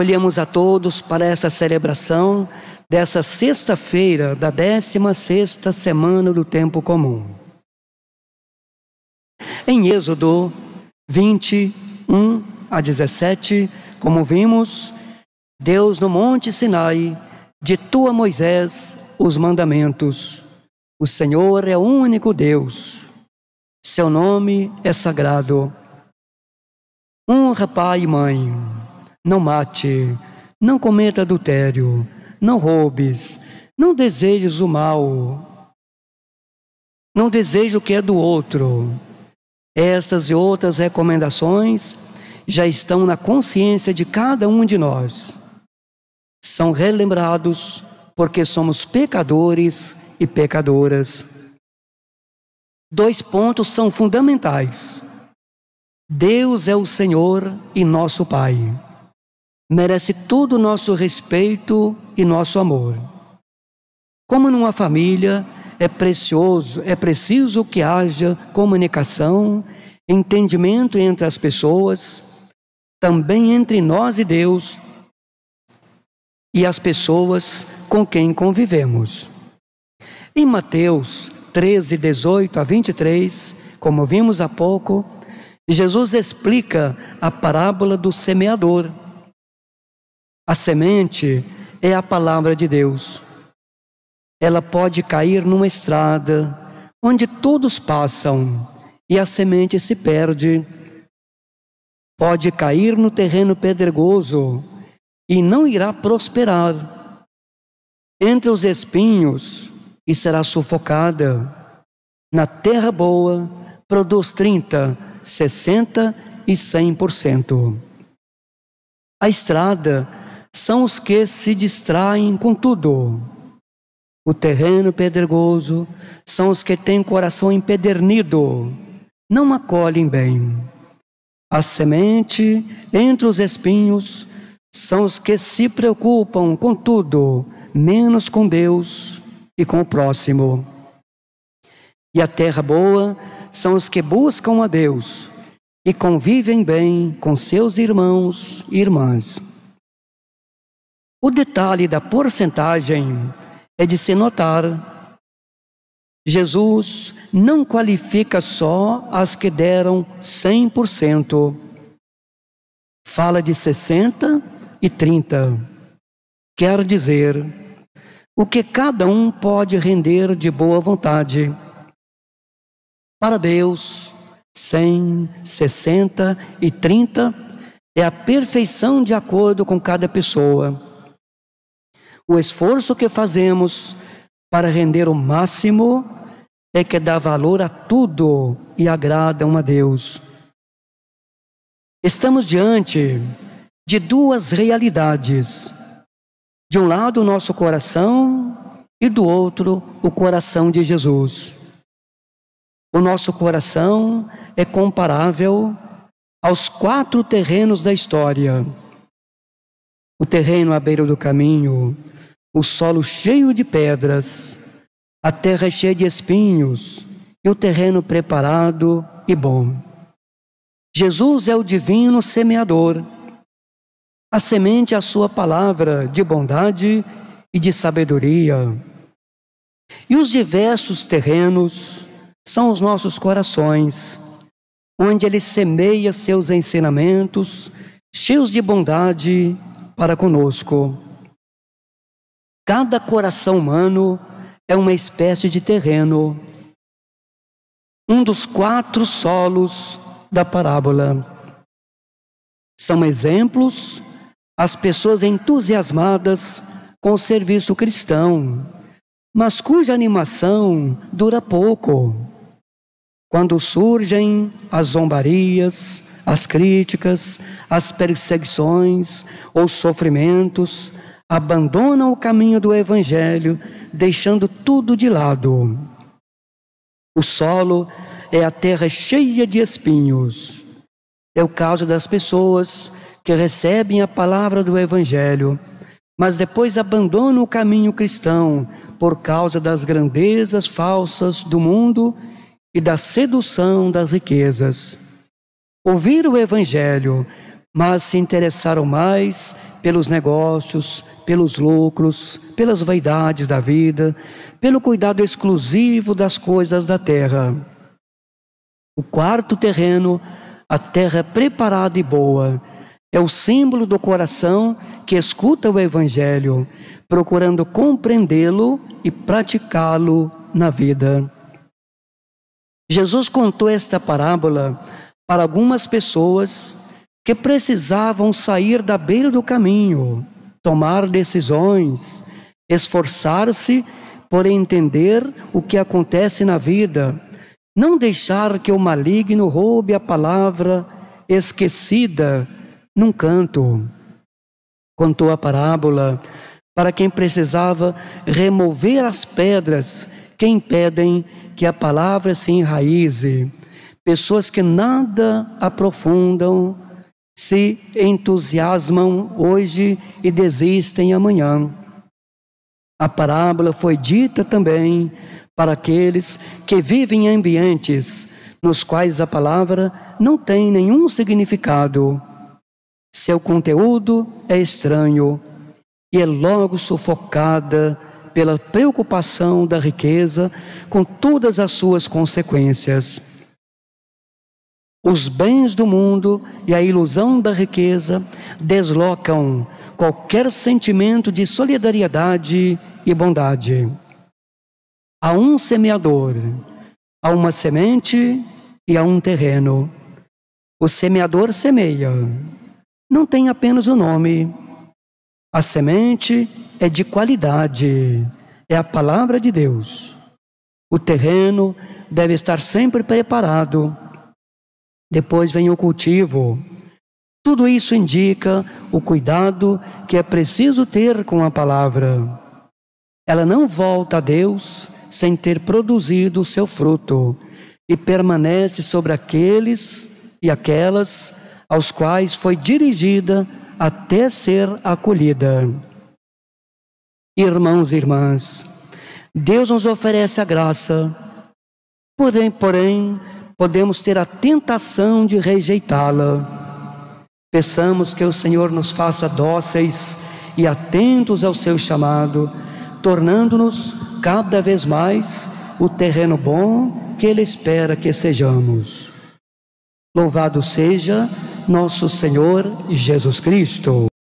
Acolhemos a todos para essa celebração dessa sexta-feira da 16 sexta semana do tempo comum. Em Êxodo 21 a 17, como vimos, Deus no monte Sinai ditou a Moisés os mandamentos. O Senhor é o único Deus. Seu nome é sagrado. Honra pai e mãe não mate, não cometa adultério, não roubes, não desejes o mal, não deseje o que é do outro. Estas e outras recomendações já estão na consciência de cada um de nós. São relembrados porque somos pecadores e pecadoras. Dois pontos são fundamentais. Deus é o Senhor e nosso Pai merece todo o nosso respeito e nosso amor. Como numa família, é precioso, é preciso que haja comunicação, entendimento entre as pessoas, também entre nós e Deus e as pessoas com quem convivemos. Em Mateus 13, 18 a 23, como vimos há pouco, Jesus explica a parábola do semeador a semente é a palavra de Deus. Ela pode cair numa estrada onde todos passam e a semente se perde. Pode cair no terreno pedregoso e não irá prosperar. Entre os espinhos e será sufocada. Na terra boa produz 30, 60 e 100%. A estrada são os que se distraem com tudo. O terreno pedregoso são os que têm o coração empedernido, não acolhem bem. A semente entre os espinhos são os que se preocupam com tudo, menos com Deus e com o próximo. E a terra boa são os que buscam a Deus e convivem bem com seus irmãos e irmãs. O detalhe da porcentagem é de se notar. Jesus não qualifica só as que deram 100%. Fala de 60 e 30. Quer dizer, o que cada um pode render de boa vontade. Para Deus, 100, 60 e 30 é a perfeição de acordo com cada pessoa o esforço que fazemos para render o máximo é que dá valor a tudo e agrada a Deus. Estamos diante de duas realidades. De um lado, o nosso coração, e do outro, o coração de Jesus. O nosso coração é comparável aos quatro terrenos da história: o terreno à beira do caminho, o solo cheio de pedras, a terra é cheia de espinhos e o terreno preparado e bom. Jesus é o divino semeador. A semente é a sua palavra de bondade e de sabedoria. E os diversos terrenos são os nossos corações, onde ele semeia seus ensinamentos, cheios de bondade para conosco. Cada coração humano é uma espécie de terreno, um dos quatro solos da parábola. São exemplos as pessoas entusiasmadas com o serviço cristão, mas cuja animação dura pouco. Quando surgem as zombarias, as críticas, as perseguições ou sofrimentos, abandonam o caminho do Evangelho, deixando tudo de lado. O solo é a terra cheia de espinhos. É o caso das pessoas que recebem a palavra do Evangelho, mas depois abandonam o caminho cristão por causa das grandezas falsas do mundo e da sedução das riquezas. Ouvir o Evangelho mas se interessaram mais pelos negócios, pelos lucros, pelas vaidades da vida, pelo cuidado exclusivo das coisas da terra. O quarto terreno, a terra preparada e boa, é o símbolo do coração que escuta o Evangelho, procurando compreendê-lo e praticá-lo na vida. Jesus contou esta parábola para algumas pessoas que precisavam sair da beira do caminho, tomar decisões, esforçar-se por entender o que acontece na vida, não deixar que o maligno roube a palavra esquecida num canto. Contou a parábola para quem precisava remover as pedras que impedem que a palavra se enraize, pessoas que nada aprofundam se entusiasmam hoje e desistem amanhã. A parábola foi dita também para aqueles que vivem em ambientes nos quais a palavra não tem nenhum significado. Seu conteúdo é estranho e é logo sufocada pela preocupação da riqueza com todas as suas consequências. Os bens do mundo e a ilusão da riqueza deslocam qualquer sentimento de solidariedade e bondade. Há um semeador, há uma semente e há um terreno. O semeador semeia, não tem apenas o nome. A semente é de qualidade, é a palavra de Deus. O terreno deve estar sempre preparado depois vem o cultivo. Tudo isso indica o cuidado que é preciso ter com a palavra. Ela não volta a Deus sem ter produzido o seu fruto e permanece sobre aqueles e aquelas aos quais foi dirigida até ser acolhida. Irmãos e irmãs, Deus nos oferece a graça, porém, porém, podemos ter a tentação de rejeitá-la. Peçamos que o Senhor nos faça dóceis e atentos ao seu chamado, tornando-nos cada vez mais o terreno bom que Ele espera que sejamos. Louvado seja nosso Senhor Jesus Cristo.